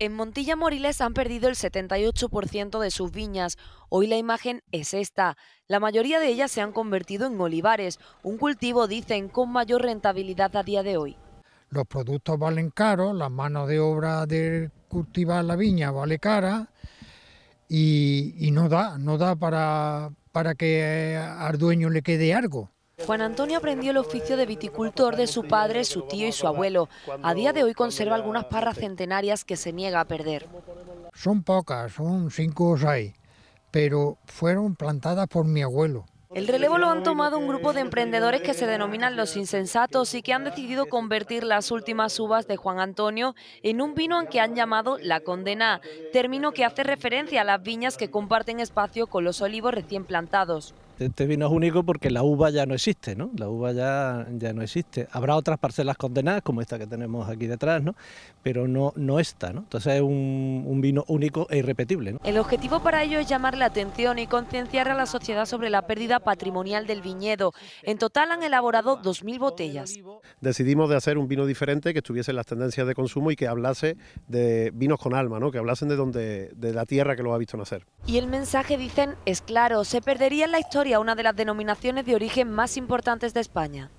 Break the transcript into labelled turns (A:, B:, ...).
A: En Montilla Moriles han perdido el 78% de sus viñas. Hoy la imagen es esta. La mayoría de ellas se han convertido en olivares, un cultivo, dicen, con mayor rentabilidad a día de hoy.
B: Los productos valen caro, la mano de obra de cultivar la viña vale cara y, no da, no da para, para que al dueño le quede algo.
A: Juan Antonio aprendió el oficio de viticultor de su padre, su tío y su abuelo. A día de hoy conserva algunas parras centenarias que se niega a perder.
B: Son pocas, son cinco o seis, pero fueron plantadas por mi abuelo.
A: El relevo lo han tomado un grupo de emprendedores que se denominan los insensatos y que han decidido convertir las últimas uvas de Juan Antonio en un vino que han llamado la condena, término que hace referencia a las viñas que comparten espacio con los olivos recién plantados.
C: Este, este vino es único porque la uva ya no existe, ¿no? La uva ya, ya no existe. Habrá otras parcelas condenadas, como esta que tenemos aquí detrás, ¿no? Pero no, no esta, ¿no? Entonces es un, vino único e irrepetible.
A: El objetivo para ello es llamar la atención y concienciar a la sociedad sobre la pérdida patrimonial del viñedo. En total han elaborado 2.000 botellas.
D: Decidimos de hacer un vino diferente que estuviese en las tendencias de consumo y que hablase de vinos con alma, ¿no? Que hablasen de donde de la tierra que lo ha visto nacer.
A: Y el mensaje dicen es claro, se perdería en la historia una de las denominaciones de origen más importantes de España.